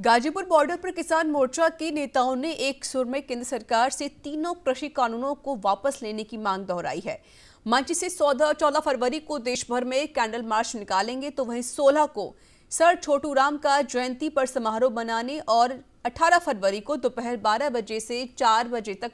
Ghazipur border पर किसान मोर्चा के नेताओं ने एक सुर में केंद्र सरकार से तीनों कृषि कानूनों को वापस लेने की मांग दोहराई है मंच से चौदह चौदह फरवरी को देश भर में कैंडल मार्च निकालेंगे तो वहीं सोलह को सर छोटू राम का जयंती पर समारोह मनाने और 18 फरवरी को दोपहर 12 बजे से 4 बजे तक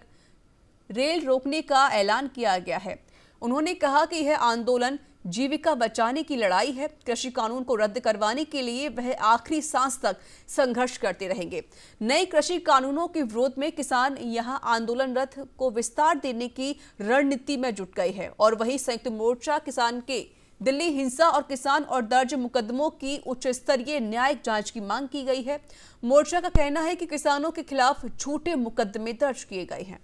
रेल रोकने का ऐलान किया गया है उन्होंने कहा कि यह आंदोलन जीविका बचाने की लड़ाई है कृषि कानून को रद्द करवाने के लिए वह आखिरी सांस तक संघर्ष करते रहेंगे नए कृषि कानूनों के विरोध में किसान यहां आंदोलनरत को विस्तार देने की रणनीति में जुट गए हैं और वहीं संयुक्त मोर्चा किसान के दिल्ली हिंसा और किसान और दर्ज मुकदमों की उच्च स्तरीय न्यायिक जांच की मांग की गई है मोर्चा का कहना है कि किसानों के खिलाफ झूठे मुकदमे दर्ज किए गए हैं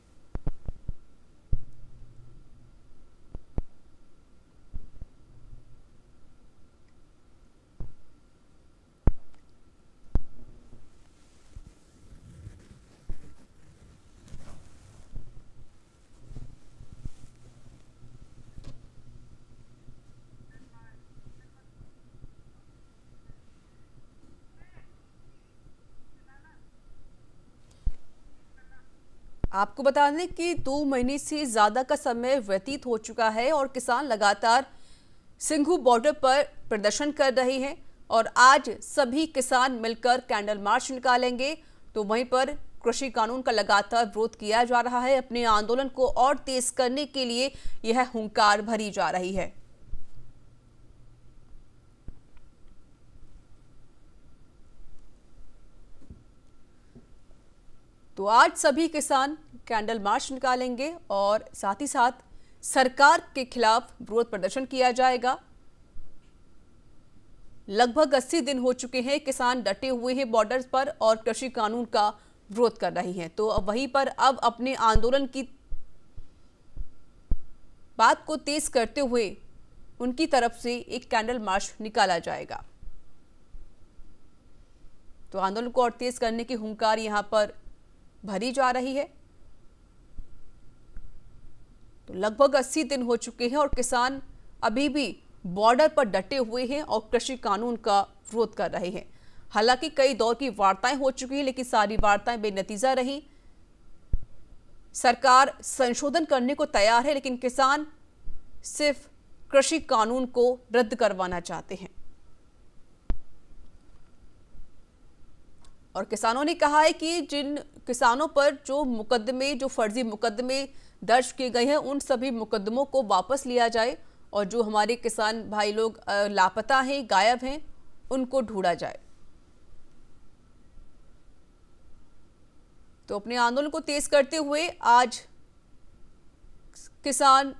आपको बता दें कि दो महीने से ज़्यादा का समय व्यतीत हो चुका है और किसान लगातार सिंघू बॉर्डर पर प्रदर्शन कर रहे हैं और आज सभी किसान मिलकर कैंडल मार्च निकालेंगे तो वहीं पर कृषि कानून का लगातार विरोध किया जा रहा है अपने आंदोलन को और तेज करने के लिए यह हुंकार भरी जा रही है तो आज सभी किसान कैंडल मार्च निकालेंगे और साथ ही साथ सरकार के खिलाफ विरोध प्रदर्शन किया जाएगा लगभग 80 दिन हो चुके हैं किसान डटे हुए हैं बॉर्डर पर और कृषि कानून का विरोध कर रही हैं तो वहीं पर अब अपने आंदोलन की बात को तेज करते हुए उनकी तरफ से एक कैंडल मार्च निकाला जाएगा तो आंदोलन को और तेज करने की हुंकार यहां पर भरी जा रही है तो लगभग अस्सी दिन हो चुके हैं और किसान अभी भी बॉर्डर पर डटे हुए हैं और कृषि कानून का विरोध कर रहे हैं हालांकि कई दौर की वार्ताएं हो चुकी हैं लेकिन सारी वार्ताएं बेनतीजा रही सरकार संशोधन करने को तैयार है लेकिन किसान सिर्फ कृषि कानून को रद्द करवाना चाहते हैं और किसानों ने कहा है कि जिन किसानों पर जो मुकदमे जो फर्जी मुकदमे दर्ज किए गए हैं उन सभी मुकदमों को वापस लिया जाए और जो हमारे किसान भाई लोग लापता हैं गायब हैं उनको ढूंढा जाए तो अपने आंदोलन को तेज करते हुए आज किसान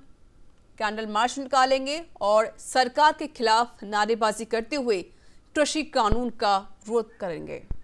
कैंडल मार्च निकालेंगे और सरकार के खिलाफ नारेबाजी करते हुए कृषि कानून का विरोध करेंगे